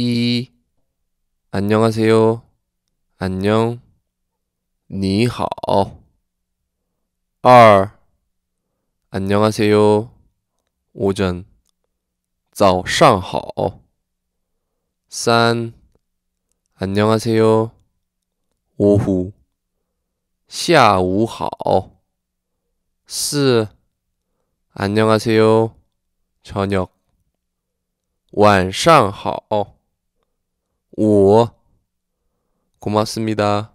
이 안녕하세요. 안녕. 니하. 2. 안녕하세요. 오전. 早上好. 3. 안녕하세요. 오후. 下午好. 4. 안녕하세요. 저녁. 晚上好.오 고맙습니다.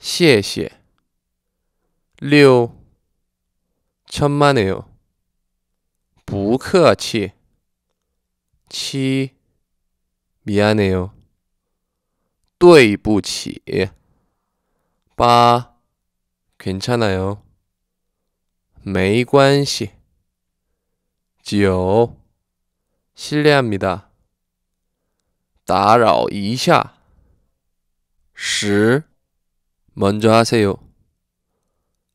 谢谢六 천만에요. 부커치 치 미안해요. 또이부치 예. 빠 괜찮아요. 메이관시 지요 실례합니다. 打扰一下시 먼저 하세요.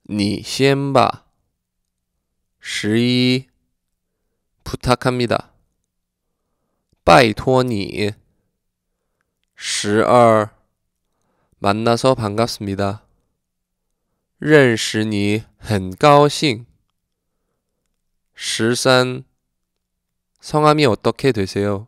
니先 봐. 十一 부탁합니다. 拜托你.12 만나서 반갑습니다. 认识你很高兴.13 성함이 어떻게 되세요?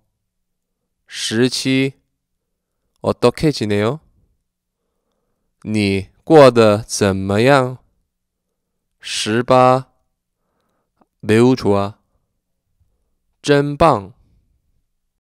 十七，我都开心了哟。你过得怎么样？十八，刘卓，真棒。